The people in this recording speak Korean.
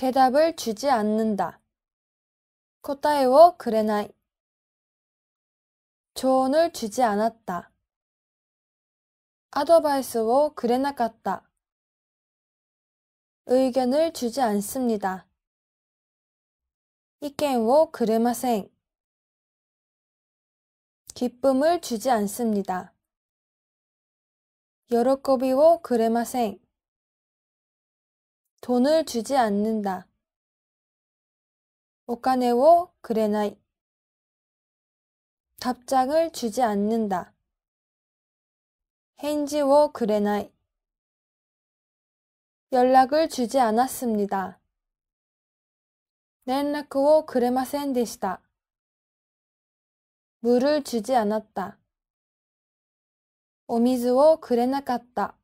대답을 주지 않는다. 答えを 그레나이 조언을 주지 않았다. 아드바이스を 그레나갔다. 의견을 주지 않습니다. 이견を 그레마생 기쁨을 주지 않습니다. 여러 겁이を 그레마생 돈을 주지 않는다. 오카네오 그레나이 답장을 주지 않는다. 헨지오 그레나이 연락을 주지 않았습니다. 렌라크오 그레마센 데시다. 물을 주지 않았다. 오미즈오 그레나갔다.